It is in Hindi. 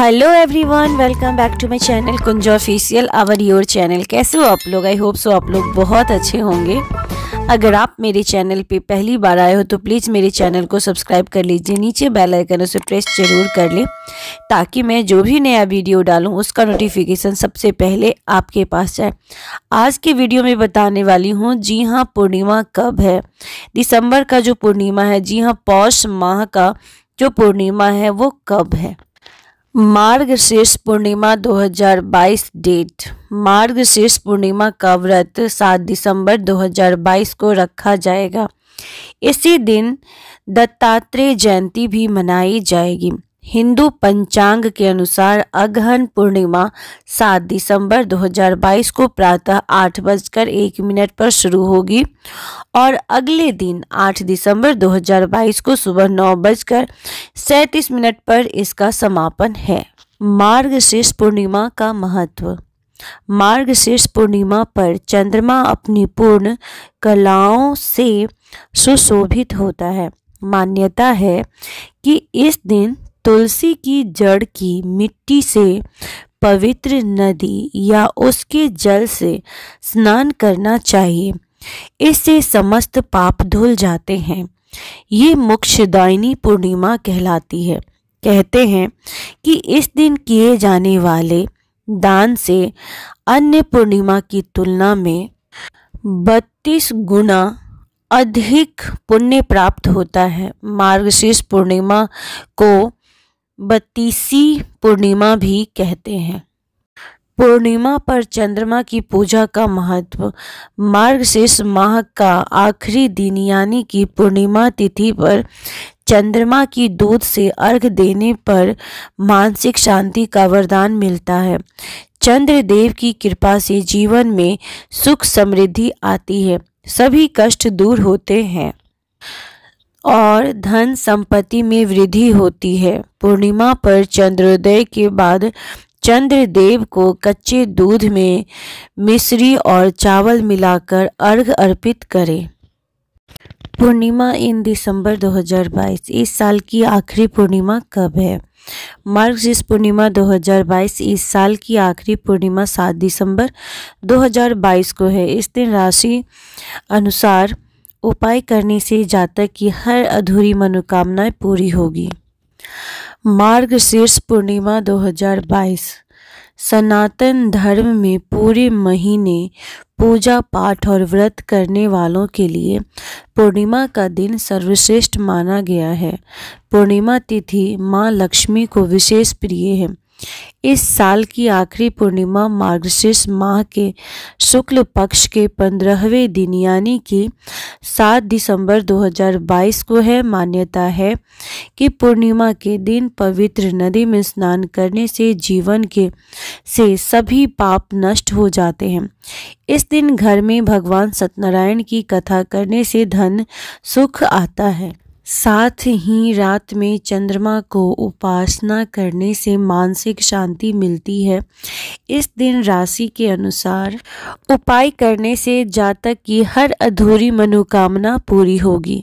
hello everyone welcome back to my channel Kunja official our your channel कैसे हो आप लोग आई होप सो आप लोग बहुत अच्छे होंगे अगर आप मेरे चैनल पे पहली बार आए हो तो प्लीज़ मेरे चैनल को सब्सक्राइब कर लीजिए नीचे बेल आइकन उसे प्रेस जरूर कर लें ताकि मैं जो भी नया वीडियो डालूं उसका नोटिफिकेशन सबसे पहले आपके पास जाए आज के वीडियो में बताने वाली हूँ जी हाँ पूर्णिमा कब है दिसंबर का जो पूर्णिमा है जी हाँ पौष माह का जो पूर्णिमा है वो कब है मार्ग शीर्ष पूर्णिमा 2022 डेट मार्ग शीर्ष पूर्णिमा का व्रत 7 दिसंबर 2022 को रखा जाएगा इसी दिन दत्तात्रेय जयंती भी मनाई जाएगी हिंदू पंचांग के अनुसार अगहन पूर्णिमा 7 दिसंबर 2022 को प्रातः आठ बजकर एक मिनट पर शुरू होगी और अगले दिन 8 दिसंबर 2022 को सुबह नौ बजकर सैंतीस मिनट पर इसका समापन है मार्गशीर्ष पूर्णिमा का महत्व मार्गशीर्ष पूर्णिमा पर चंद्रमा अपनी पूर्ण कलाओं से सुशोभित होता है मान्यता है कि इस दिन तुलसी की जड़ की मिट्टी से पवित्र नदी या उसके जल से स्नान करना चाहिए इससे समस्त पाप धुल जाते हैं ये मुक्षदायिनी पूर्णिमा कहलाती है कहते हैं कि इस दिन किए जाने वाले दान से अन्य पूर्णिमा की तुलना में बत्तीस गुना अधिक पुण्य प्राप्त होता है मार्गशीर्ष पूर्णिमा को बत्तीसी पूर्णिमा भी कहते हैं पूर्णिमा पर चंद्रमा की पूजा का महत्व शेष माह का आखिरी दिन यानी कि पूर्णिमा तिथि पर चंद्रमा की दूध से अर्घ देने पर मानसिक शांति का वरदान मिलता है चंद्र देव की कृपा से जीवन में सुख समृद्धि आती है सभी कष्ट दूर होते हैं और धन संपत्ति में वृद्धि होती है पूर्णिमा पर चंद्रोदय के बाद चंद्रदेव को कच्चे दूध में मिश्री और चावल मिलाकर अर्घ अर्पित करें पूर्णिमा इन दिसंबर 2022 इस साल की आखिरी पूर्णिमा कब है मार्ग जिस पूर्णिमा 2022 इस साल की आखिरी पूर्णिमा 7 दिसंबर 2022 को है इस दिन राशि अनुसार उपाय करने से जातक की हर अधूरी मनोकामनाएं पूरी होगी मार्ग शीर्ष पूर्णिमा 2022 सनातन धर्म में पूरे महीने पूजा पाठ और व्रत करने वालों के लिए पूर्णिमा का दिन सर्वश्रेष्ठ माना गया है पूर्णिमा तिथि माँ लक्ष्मी को विशेष प्रिय है इस साल की आखिरी पूर्णिमा मार्गशीर्ष माह के शुक्ल पक्ष के पंद्रहवें दिन यानी कि 7 दिसंबर 2022 को है मान्यता है कि पूर्णिमा के दिन पवित्र नदी में स्नान करने से जीवन के से सभी पाप नष्ट हो जाते हैं इस दिन घर में भगवान सत्यनारायण की कथा करने से धन सुख आता है साथ ही रात में चंद्रमा को उपासना करने से मानसिक शांति मिलती है इस दिन राशि के अनुसार उपाय करने से जातक की हर अधूरी मनोकामना पूरी होगी